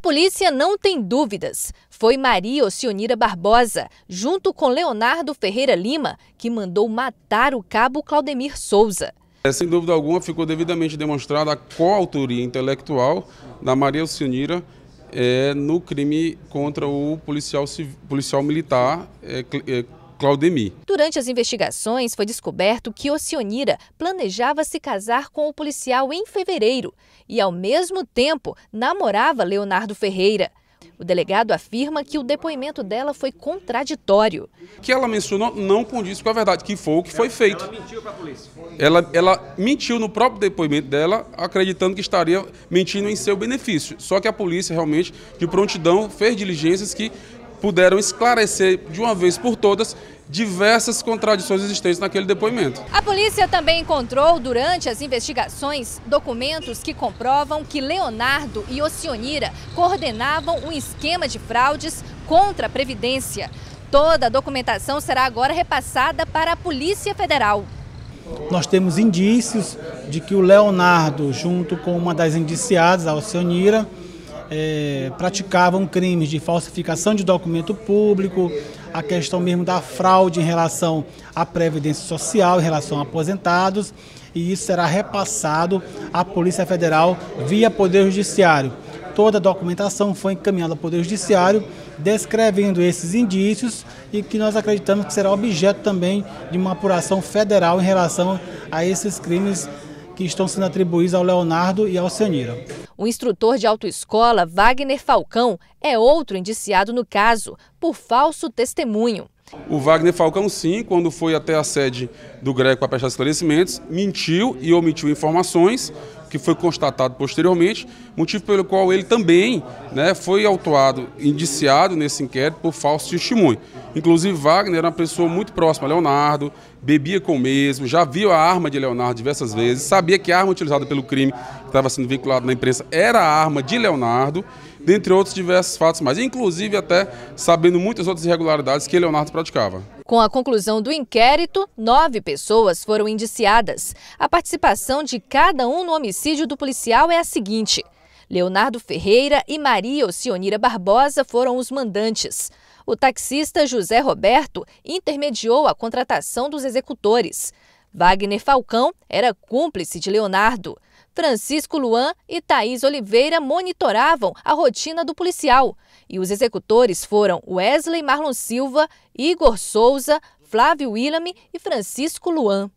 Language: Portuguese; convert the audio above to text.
polícia não tem dúvidas. Foi Maria Ocionira Barbosa, junto com Leonardo Ferreira Lima, que mandou matar o cabo Claudemir Souza. É, sem dúvida alguma, ficou devidamente demonstrada a coautoria intelectual da Maria Ocionira é, no crime contra o policial, policial militar é, é Claudemir. Durante as investigações, foi descoberto que Ocionira planejava se casar com o policial em fevereiro e, ao mesmo tempo, namorava Leonardo Ferreira. O delegado afirma que o depoimento dela foi contraditório. Que ela mencionou não condiz com a verdade, que foi o que foi feito. Ela mentiu para a polícia. Ela, ela mentiu no próprio depoimento dela, acreditando que estaria mentindo em seu benefício. Só que a polícia realmente, de prontidão, fez diligências que puderam esclarecer de uma vez por todas diversas contradições existentes naquele depoimento. A polícia também encontrou, durante as investigações, documentos que comprovam que Leonardo e Ocionira coordenavam um esquema de fraudes contra a Previdência. Toda a documentação será agora repassada para a Polícia Federal. Nós temos indícios de que o Leonardo, junto com uma das indiciadas, a Ocionira, é, praticavam crimes de falsificação de documento público, a questão mesmo da fraude em relação à previdência social, em relação a aposentados, e isso será repassado à Polícia Federal via Poder Judiciário. Toda a documentação foi encaminhada ao Poder Judiciário, descrevendo esses indícios e que nós acreditamos que será objeto também de uma apuração federal em relação a esses crimes que estão sendo atribuídos ao Leonardo e ao Cianira. O instrutor de autoescola, Wagner Falcão, é outro indiciado no caso por falso testemunho. O Wagner Falcão, sim, quando foi até a sede do Greco para prestar esclarecimentos, mentiu e omitiu informações que foi constatado posteriormente, motivo pelo qual ele também né, foi autuado, indiciado nesse inquérito por falso testemunho. Inclusive, Wagner era uma pessoa muito próxima a Leonardo, bebia com o mesmo, já viu a arma de Leonardo diversas vezes, sabia que a arma utilizada pelo crime que estava sendo vinculada na imprensa era a arma de Leonardo, dentre outros diversos fatos mais, inclusive até sabendo muitas outras irregularidades que Leonardo praticava. Com a conclusão do inquérito, nove pessoas foram indiciadas. A participação de cada um no homicídio do policial é a seguinte: Leonardo Ferreira e Maria Ocionira Barbosa foram os mandantes. O taxista José Roberto intermediou a contratação dos executores. Wagner Falcão era cúmplice de Leonardo. Francisco Luan e Thaís Oliveira monitoravam a rotina do policial. E os executores foram Wesley Marlon Silva, Igor Souza, Flávio William e Francisco Luan.